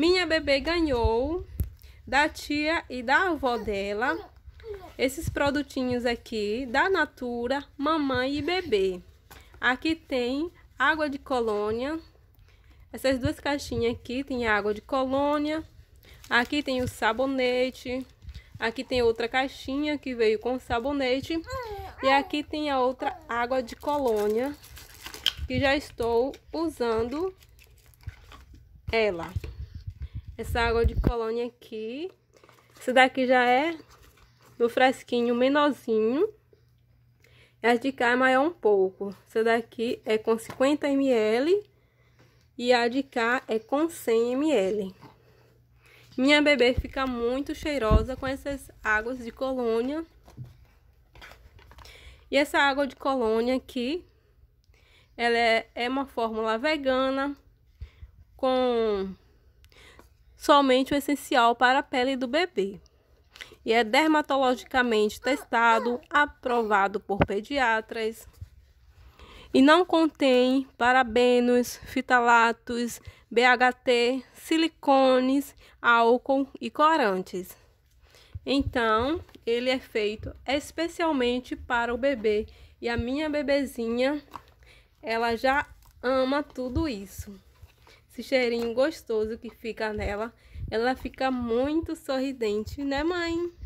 Minha bebê ganhou da tia e da avó dela esses produtinhos aqui da Natura, mamãe e bebê. Aqui tem água de colônia. Essas duas caixinhas aqui tem água de colônia. Aqui tem o sabonete. Aqui tem outra caixinha que veio com sabonete. E aqui tem a outra água de colônia que já estou usando ela. Essa água de colônia aqui. Essa daqui já é do fresquinho menorzinho. a de cá é maior um pouco. Essa daqui é com 50 ml. E a de cá é com 100 ml. Minha bebê fica muito cheirosa com essas águas de colônia. E essa água de colônia aqui, ela é, é uma fórmula vegana com somente o essencial para a pele do bebê. E é dermatologicamente testado, aprovado por pediatras. E não contém parabenos, fitalatos, BHT, silicones, álcool e corantes. Então, ele é feito especialmente para o bebê. E a minha bebezinha, ela já ama tudo isso esse cheirinho gostoso que fica nela, ela fica muito sorridente, né mãe?